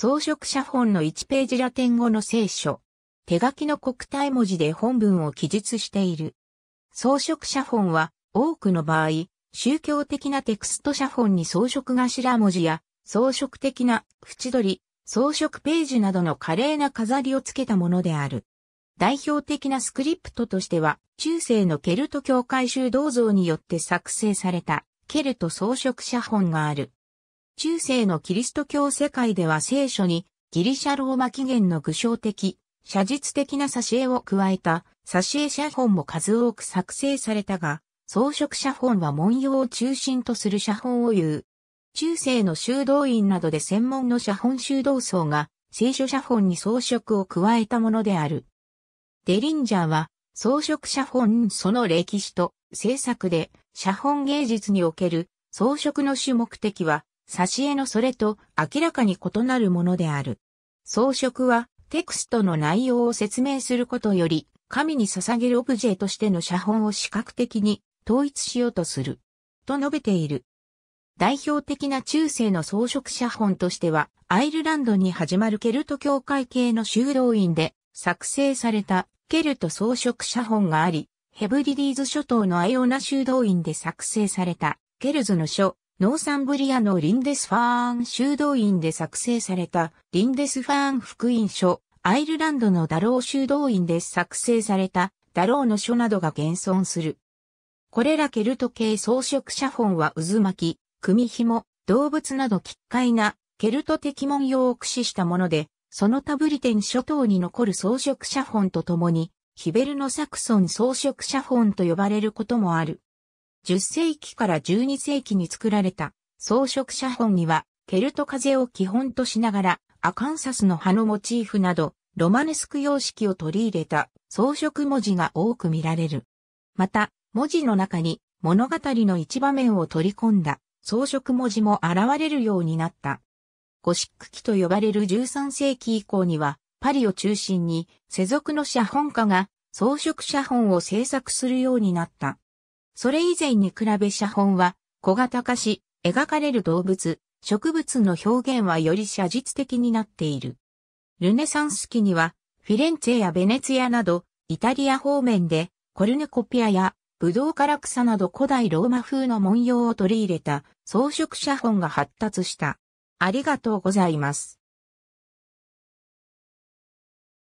装飾写本の1ページラテン語の聖書。手書きの国体文字で本文を記述している。装飾写本は多くの場合、宗教的なテクスト写本に装飾頭文字や装飾的な縁取り、装飾ページなどの華麗な飾りをつけたものである。代表的なスクリプトとしては、中世のケルト教会修道像によって作成されたケルト装飾写本がある。中世のキリスト教世界では聖書にギリシャローマ起源の具象的、写実的な挿絵を加えた挿絵写本も数多く作成されたが、装飾写本は文様を中心とする写本を言う。中世の修道院などで専門の写本修道僧が聖書写本に装飾を加えたものである。デリンジャーは装飾写本その歴史と制作で写本芸術における装飾の主目的は挿絵のそれと明らかに異なるものである。装飾はテクストの内容を説明することより、神に捧げるオブジェとしての写本を視覚的に統一しようとする。と述べている。代表的な中世の装飾写本としては、アイルランドに始まるケルト教会系の修道院で作成されたケルト装飾写本があり、ヘブリディーズ諸島のアイオナ修道院で作成されたケルズの書、ノーサンブリアのリンデスファーン修道院で作成されたリンデスファーン福音書、アイルランドのダロー修道院で作成されたダローの書などが現存する。これらケルト系装飾写本は渦巻き、組紐、動物など奇怪なケルト的文様を駆使したもので、その他ブリテン諸島に残る装飾写本とともに、ヒベルのサクソン装飾写本と呼ばれることもある。10世紀から12世紀に作られた装飾写本には、ケルト風を基本としながら、アカンサスの葉のモチーフなど、ロマネスク様式を取り入れた装飾文字が多く見られる。また、文字の中に物語の一場面を取り込んだ装飾文字も現れるようになった。ゴシック期と呼ばれる13世紀以降には、パリを中心に世俗の写本家が装飾写本を制作するようになった。それ以前に比べ写本は小型化し、描かれる動物、植物の表現はより写実的になっている。ルネサンス期には、フィレンツェやベネツィアなど、イタリア方面で、コルネコピアや、ブドウラク草など古代ローマ風の文様を取り入れた装飾写本が発達した。ありがとうございます。